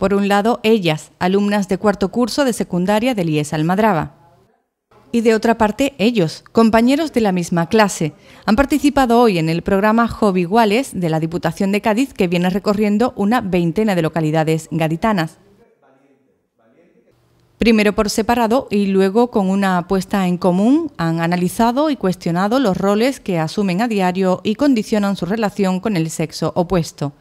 Por un lado, ellas, alumnas de cuarto curso de secundaria del IES Almadraba. Y de otra parte, ellos, compañeros de la misma clase, han participado hoy en el programa Hobby Iguales de la Diputación de Cádiz, que viene recorriendo una veintena de localidades gaditanas primero por separado y luego con una apuesta en común, han analizado y cuestionado los roles que asumen a diario y condicionan su relación con el sexo opuesto.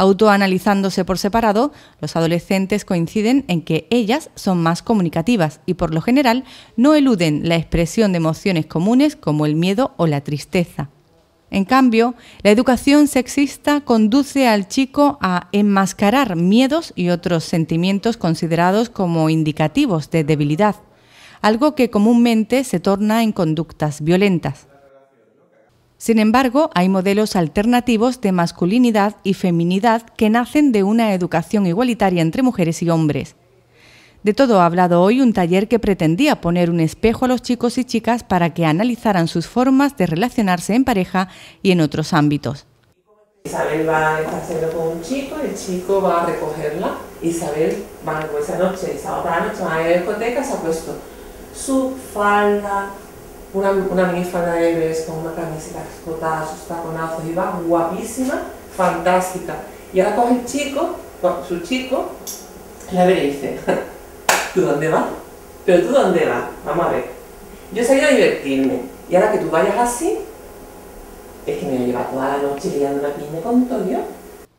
Autoanalizándose por separado, los adolescentes coinciden en que ellas son más comunicativas y por lo general no eluden la expresión de emociones comunes como el miedo o la tristeza. En cambio, la educación sexista conduce al chico a enmascarar miedos y otros sentimientos considerados como indicativos de debilidad, algo que comúnmente se torna en conductas violentas. Sin embargo, hay modelos alternativos de masculinidad y feminidad que nacen de una educación igualitaria entre mujeres y hombres. De todo ha hablado hoy un taller que pretendía poner un espejo a los chicos y chicas para que analizaran sus formas de relacionarse en pareja y en otros ámbitos. Isabel va a estar haciendo con un chico, el chico va a recogerla. Isabel, esa noche, esa otra noche, a la discoteca, se ha puesto su falda, una, una de Everest con una camiseta escotada, sus taconazos, y va guapísima, fantástica. Y ahora coge el chico, su chico, la ve y dice, ¿tú dónde vas? ¿Pero tú dónde vas? Vamos a ver. Yo salí a divertirme, y ahora que tú vayas así, es que me voy a llevar toda la noche liando una piña con Antonio.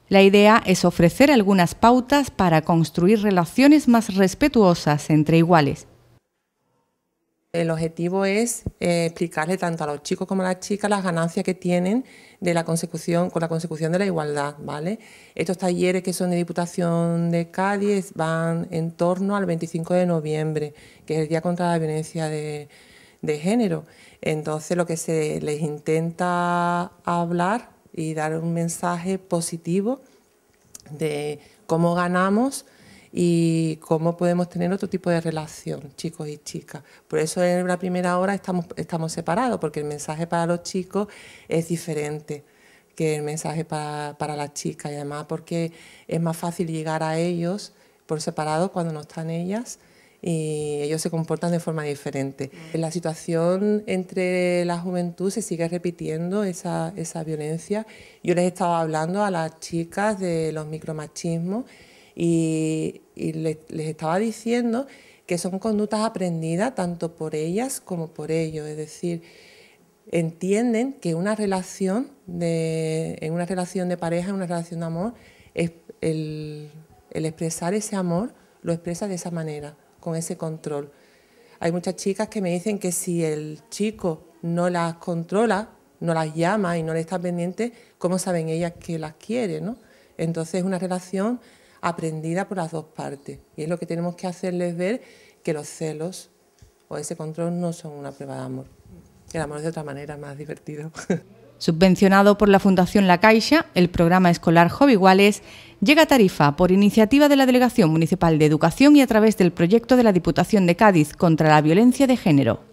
La idea es ofrecer algunas pautas para construir relaciones más respetuosas entre iguales el objetivo es eh, explicarle tanto a los chicos como a las chicas las ganancias que tienen de la consecución, con la consecución de la igualdad. ¿vale? Estos talleres que son de Diputación de Cádiz van en torno al 25 de noviembre, que es el Día contra la Violencia de Género. Entonces lo que se les intenta hablar y dar un mensaje positivo de cómo ganamos y cómo podemos tener otro tipo de relación, chicos y chicas. Por eso en la primera hora estamos, estamos separados, porque el mensaje para los chicos es diferente que el mensaje para, para las chicas y además porque es más fácil llegar a ellos por separado cuando no están ellas y ellos se comportan de forma diferente. Mm. La situación entre la juventud se sigue repitiendo, esa, esa violencia. Yo les estaba hablando a las chicas de los micromachismos y, les, estaba diciendo que son conductas aprendidas tanto por ellas como por ellos, es decir, entienden que una relación en una relación de pareja, en una relación de amor, es el, expresar ese amor lo expresa de esa manera, con ese control. Hay muchas chicas que me dicen que si el chico no las controla, no las llama y no le está pendiente, ¿cómo saben ellas que las quiere? ¿no? Entonces una relación aprendida por las dos partes. Y es lo que tenemos que hacerles ver que los celos o ese control no son una prueba de amor. El amor es de otra manera más divertido. Subvencionado por la Fundación La Caixa, el programa escolar Hobby Iguales llega a Tarifa por iniciativa de la Delegación Municipal de Educación y a través del proyecto de la Diputación de Cádiz contra la violencia de género.